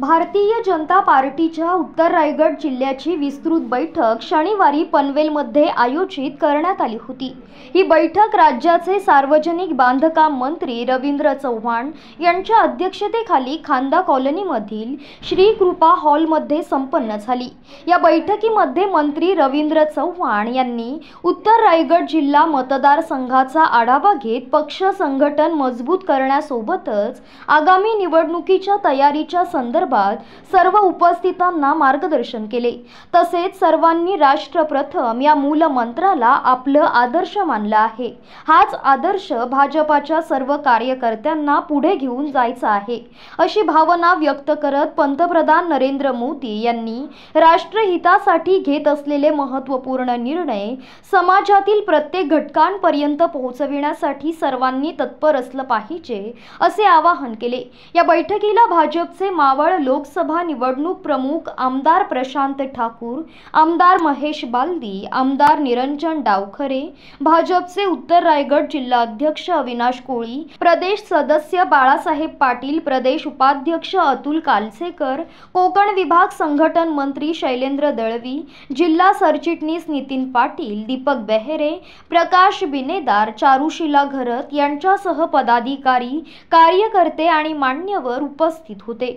भारतीय जनता पार्टीच्या उत्तर रायगड जिल्ह्याची विस्तृत बैठक शनिवारी पनवेलमध्ये आयोजित करण्यात आली होती ही बैठक राज्याचे सार्वजनिक बांधकाम मंत्री रवींद्र चव्हाण यांच्या अध्यक्षतेखाली खांदा कॉलनीमधील श्री कृपा हॉलमध्ये संपन्न झाली या बैठकीमध्ये मंत्री रवींद्र चव्हाण यांनी उत्तर रायगड जिल्हा मतदारसंघाचा आढावा घेत पक्ष संघटन मजबूत करण्यासोबतच आगामी निवडणुकीच्या तयारीच्या संदर्भात संदर्भात सर्व उपस्थितांना मार्गदर्शन केले तसेच सर्वांनी राष्ट्रप्रथम या मूलमंत्राला आपलं आदर्श मानला आहे हाच आदर्श भाजपाच्या सर्व कार्यकर्त्यांना पुढे घेऊन जायचा आहे अशी भावना व्यक्त करत पंतप्रधान नरेंद्र मोदी यांनी राष्ट्रहितासाठी घेत असलेले महत्त्वपूर्ण निर्णय समाजातील प्रत्येक घटकांपर्यंत पोहोचविण्यासाठी सर्वांनी तत्पर असलं पाहिजे असे आवाहन केले या बैठकीला भाजपचे मावळ लोकसभा निवडणूक प्रमुख आमदार प्रशांत ठाकूर आमदार महेश बालदी आमदार निरंजन डावखरे भाजपचे उत्तर रायगड अध्यक्ष अविनाश कोळी प्रदेश सदस्य बाळासाहेब पाटील प्रदेश उपाध्यक्ष अतुल कालसेकर कोकण विभाग संघटन मंत्री शैलेंद्र दळवी जिल्हा सरचिटणीस नितीन पाटील दीपक बेहरे प्रकाश बिनेदार चारुशिला घरत यांच्यासह पदाधिकारी कार्यकर्ते आणि मान्यवर उपस्थित होते